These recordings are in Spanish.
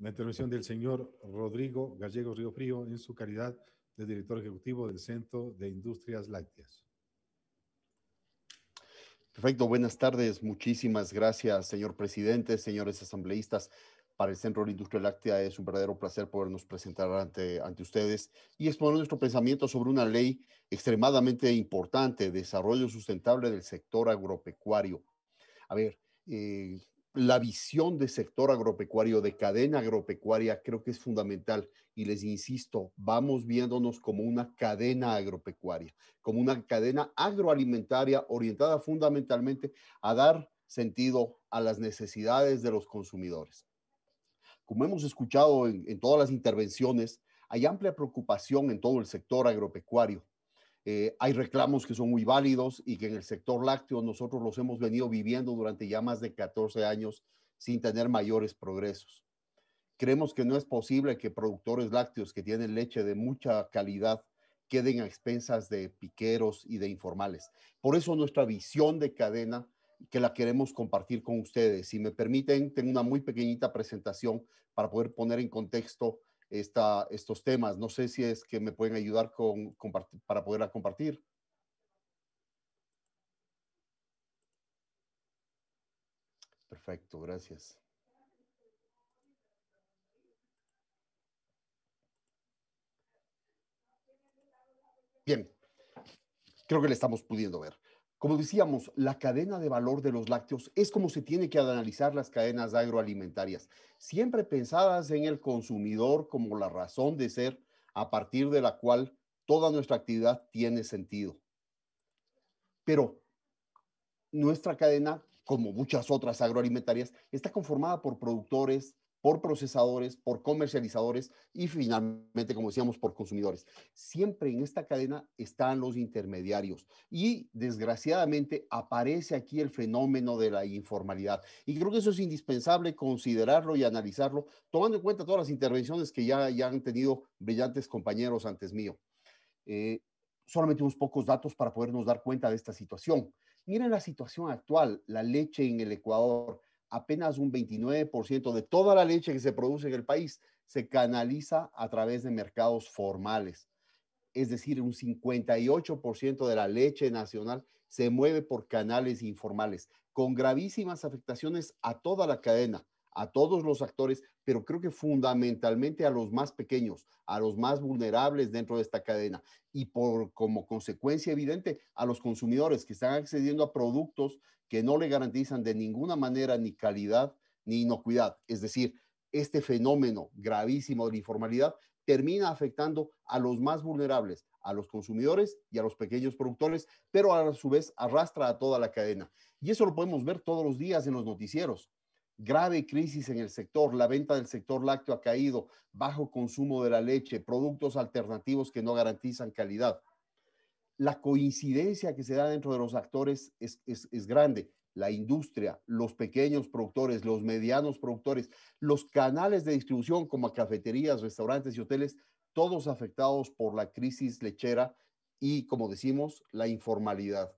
La intervención del señor Rodrigo Gallegos Río Frío en su calidad de director ejecutivo del Centro de Industrias Lácteas. Perfecto, buenas tardes. Muchísimas gracias, señor presidente, señores asambleístas. Para el Centro de Industria Láctea es un verdadero placer podernos presentar ante, ante ustedes y exponer nuestro pensamiento sobre una ley extremadamente importante, desarrollo sustentable del sector agropecuario. A ver, eh, la visión de sector agropecuario, de cadena agropecuaria, creo que es fundamental. Y les insisto, vamos viéndonos como una cadena agropecuaria, como una cadena agroalimentaria orientada fundamentalmente a dar sentido a las necesidades de los consumidores. Como hemos escuchado en, todas las intervenciones, hay amplia preocupación en todo el sector agropecuario eh, hay reclamos que son muy válidos y que en el sector lácteo nosotros los hemos venido viviendo durante ya más de 14 años sin tener mayores progresos. Creemos que no es posible que productores lácteos que tienen leche de mucha calidad queden a expensas de piqueros y de informales. Por eso nuestra visión de cadena que la queremos compartir con ustedes. Si me permiten, tengo una muy pequeñita presentación para poder poner en contexto esta, estos temas. No sé si es que me pueden ayudar con, para poder compartir. Perfecto, gracias. Bien, creo que le estamos pudiendo ver. Como decíamos, la cadena de valor de los lácteos es como se tiene que analizar las cadenas agroalimentarias, siempre pensadas en el consumidor como la razón de ser a partir de la cual toda nuestra actividad tiene sentido. Pero nuestra cadena, como muchas otras agroalimentarias, está conformada por productores, por procesadores, por comercializadores y finalmente, como decíamos, por consumidores. Siempre en esta cadena están los intermediarios y desgraciadamente aparece aquí el fenómeno de la informalidad. Y creo que eso es indispensable considerarlo y analizarlo, tomando en cuenta todas las intervenciones que ya, han tenido brillantes compañeros antes mío. Eh, solamente unos pocos datos para podernos dar cuenta de esta situación. Miren la situación actual, la leche en el Ecuador apenas un 29% de toda la leche que se produce en el país se canaliza a través de mercados formales. Es decir, un 58% de la leche nacional se mueve por canales informales, con gravísimas afectaciones a toda la cadena, a todos los actores, pero creo que fundamentalmente a los más pequeños, a los más vulnerables dentro de esta cadena y por como consecuencia evidente a los consumidores que están accediendo a productos que no le garantizan de ninguna manera ni calidad ni inocuidad. Es decir, este fenómeno gravísimo de la informalidad termina afectando a los más vulnerables, a los consumidores y a los pequeños productores, pero a su vez arrastra a toda la cadena. Y eso lo podemos ver todos los días en los noticieros grave crisis en el sector, la venta del sector lácteo ha caído, bajo consumo de la leche, productos alternativos que no garantizan calidad. La coincidencia que se da dentro de los actores es, grande. La industria, los pequeños productores, los medianos productores, los canales de distribución como cafeterías, restaurantes y hoteles, todos afectados por la crisis lechera y, como decimos, la informalidad.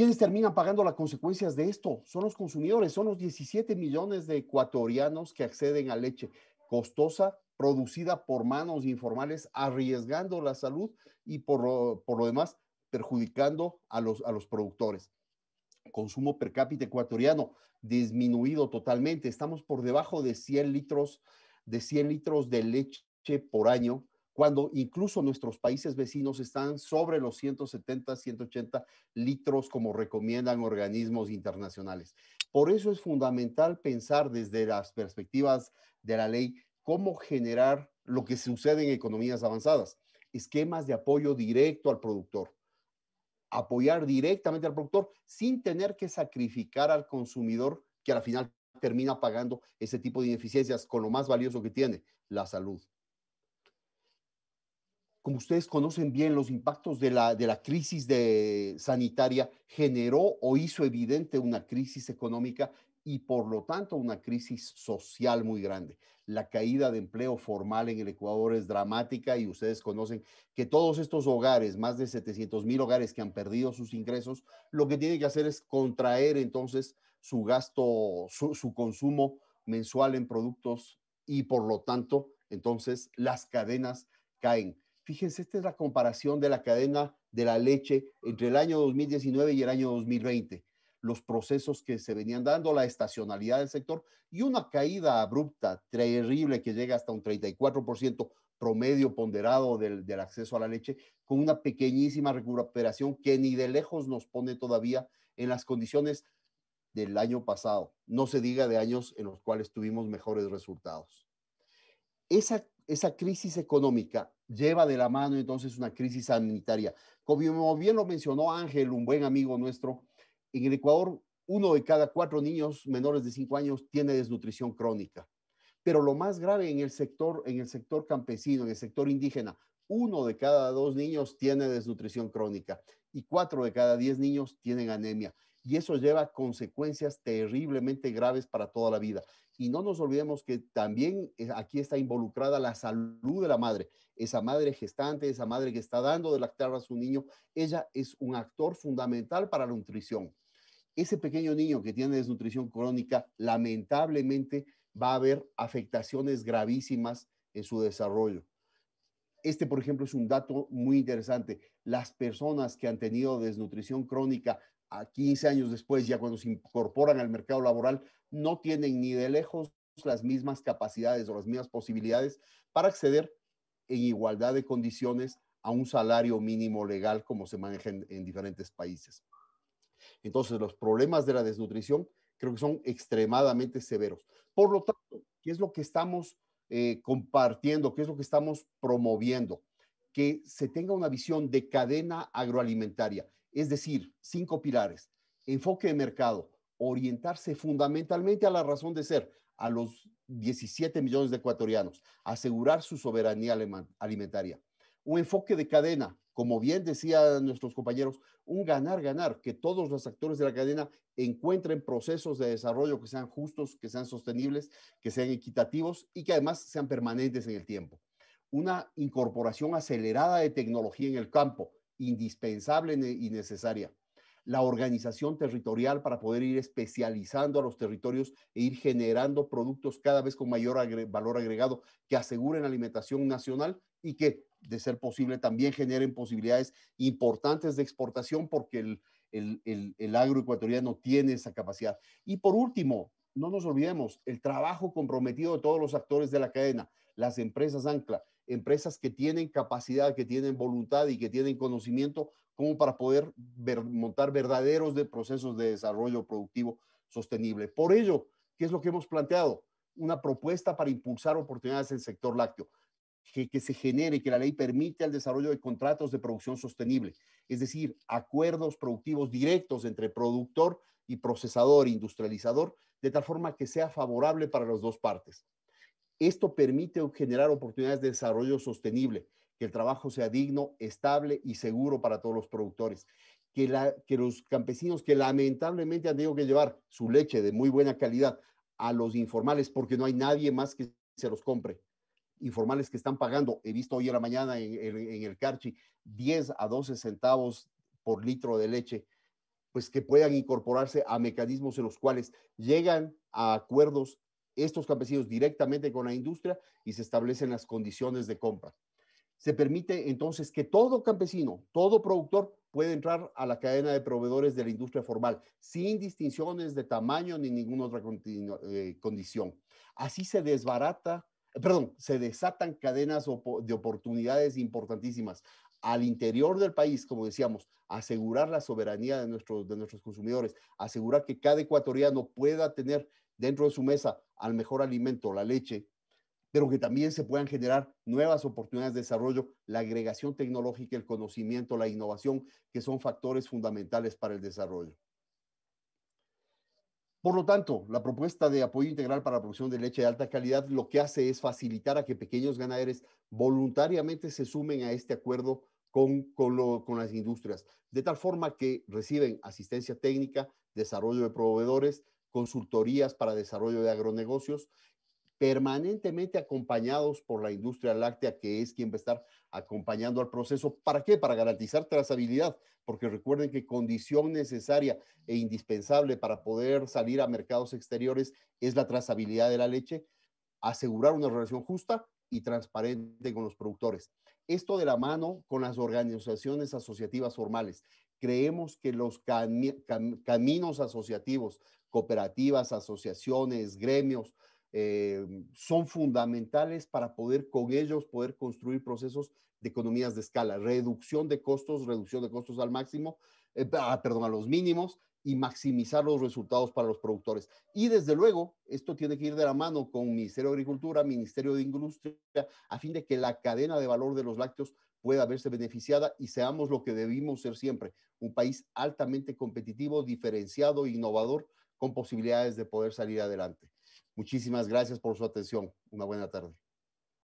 ¿Quiénes terminan pagando las consecuencias de esto? Son los consumidores, son los 17 millones de ecuatorianos que acceden a leche costosa, producida por manos informales, arriesgando la salud y por, lo demás perjudicando a los, a los productores. Consumo per cápita ecuatoriano disminuido totalmente. Estamos por debajo de 100 litros de, 100 litros de leche por año cuando incluso nuestros países vecinos están sobre los 170, 180 litros como recomiendan organismos internacionales. Por eso es fundamental pensar desde las perspectivas de la ley cómo generar lo que sucede en economías avanzadas, esquemas de apoyo directo al productor apoyar directamente al productor sin tener que sacrificar al consumidor que al final termina pagando ese tipo de ineficiencias con lo más valioso que tiene, la salud ustedes conocen bien, los impactos de la, crisis de, sanitaria generó o hizo evidente una crisis económica y por lo tanto una crisis social muy grande. La caída de empleo formal en el Ecuador es dramática y ustedes conocen que todos estos hogares, más de 700 mil hogares que han perdido sus ingresos, lo que tienen que hacer es contraer entonces su gasto, su consumo mensual en productos y por lo tanto entonces las cadenas caen. Fíjense, esta es la comparación de la cadena de la leche entre el año 2019 y el año 2020, los procesos que se venían dando, la estacionalidad del sector y una caída abrupta, terrible, que llega hasta un 34% promedio ponderado del, acceso a la leche, con una pequeñísima recuperación que ni de lejos nos pone todavía en las condiciones del año pasado, no se diga de años en los cuales tuvimos mejores resultados. esa crisis económica lleva de la mano entonces una crisis sanitaria. Como bien lo mencionó Ángel, un buen amigo nuestro, en el Ecuador uno de cada cuatro niños menores de cinco años tiene desnutrición crónica. Pero lo más grave en el sector, en el sector campesino, en el sector indígena, uno de cada dos niños tiene desnutrición crónica y cuatro de cada diez niños tienen anemia. Y eso lleva consecuencias terriblemente graves para toda la vida. Y no nos olvidemos que también eh, aquí está involucrada la salud de la madre. Esa madre gestante, esa madre que está dando de lactar a su niño, ella es un actor fundamental para la nutrición. Ese pequeño niño que tiene desnutrición crónica, lamentablemente va a haber afectaciones gravísimas en su desarrollo. Este, por ejemplo, es un dato muy interesante las personas que han tenido desnutrición crónica a 15 años después, ya cuando se incorporan al mercado laboral, no tienen ni de lejos las mismas capacidades o las mismas posibilidades para acceder en igualdad de condiciones a un salario mínimo legal como se maneja en, diferentes países. Entonces, los problemas de la desnutrición creo que son extremadamente severos. Por lo tanto, ¿qué es lo que estamos eh, compartiendo? ¿Qué es lo que estamos promoviendo? que se tenga una visión de cadena agroalimentaria, es decir, cinco pilares, enfoque de mercado, orientarse fundamentalmente a la razón de ser, a los 17 millones de ecuatorianos, asegurar su soberanía alimentaria. Un enfoque de cadena, como bien decían nuestros compañeros, un ganar-ganar, que todos los actores de la cadena encuentren procesos de desarrollo que sean justos, que sean sostenibles, que sean equitativos y que además sean permanentes en el tiempo una incorporación acelerada de tecnología en el campo, indispensable y necesaria. La organización territorial para poder ir especializando a los territorios e ir generando productos cada vez con mayor valor agregado que aseguren alimentación nacional y que, de ser posible, también generen posibilidades importantes de exportación porque el, el, el tiene esa capacidad. Y por último, no nos olvidemos, el trabajo comprometido de todos los actores de la cadena, las empresas ancla, empresas que tienen capacidad, que tienen voluntad y que tienen conocimiento como para poder montar verdaderos procesos de desarrollo productivo sostenible. Por ello, ¿qué es lo que hemos planteado? Una propuesta para impulsar oportunidades en el sector lácteo. Que, se genere, que la ley permita el desarrollo de contratos de producción sostenible, es decir, acuerdos productivos directos entre productor y procesador, industrializador, de tal forma que sea favorable para las dos partes. Esto permite generar oportunidades de desarrollo sostenible, que el trabajo sea digno, estable y seguro para todos los productores. Que, los campesinos que lamentablemente han tenido que llevar su leche de muy buena calidad a los informales porque no hay nadie más que se los compre informales que están pagando, he visto hoy en la mañana en, en, el Carchi, 10 a 12 centavos por litro de leche, pues que puedan incorporarse a mecanismos en los cuales llegan a acuerdos estos campesinos directamente con la industria y se establecen las condiciones de compra. Se permite entonces que todo campesino, todo productor puede entrar a la cadena de proveedores de la industria formal sin distinciones de tamaño ni ninguna otra eh, condición. Así se desbarata, perdón, se desatan cadenas de oportunidades importantísimas al interior del país, como decíamos, asegurar la soberanía de nuestros, de nuestros consumidores, asegurar que cada ecuatoriano pueda tener dentro de su mesa al mejor alimento, la leche, pero que también se puedan generar nuevas oportunidades de desarrollo, la agregación tecnológica, el conocimiento, la innovación, que son factores fundamentales para el desarrollo. Por lo tanto, la propuesta de apoyo integral para la producción de leche de alta calidad lo que hace es facilitar a que pequeños ganaderos voluntariamente se sumen a este acuerdo con, las industrias, de tal forma que reciben asistencia técnica, desarrollo de proveedores, consultorías para desarrollo de agronegocios, permanentemente acompañados por la industria láctea, que es quien va a estar acompañando al proceso. ¿Para qué? Para garantizar trazabilidad, porque recuerden que condición necesaria e indispensable para poder salir a mercados exteriores es la trazabilidad de la leche, asegurar una relación justa y transparente con los productores. Esto de la mano con las organizaciones asociativas formales. Creemos que los caminos asociativos, cooperativas, asociaciones, gremios, eh, son fundamentales para poder con ellos poder construir procesos de economías de escala, reducción de costos, reducción de costos al máximo, eh, ah, perdón, a los mínimos y maximizar los resultados para los productores. Y desde luego, esto tiene que ir de la mano con Ministerio de Agricultura, Ministerio de Industria, a fin de que la cadena de valor de los lácteos pueda verse beneficiada y seamos lo que debimos ser siempre, un país altamente competitivo, diferenciado, innovador con posibilidades de poder salir adelante. Muchísimas gracias por su atención. Una buena tarde.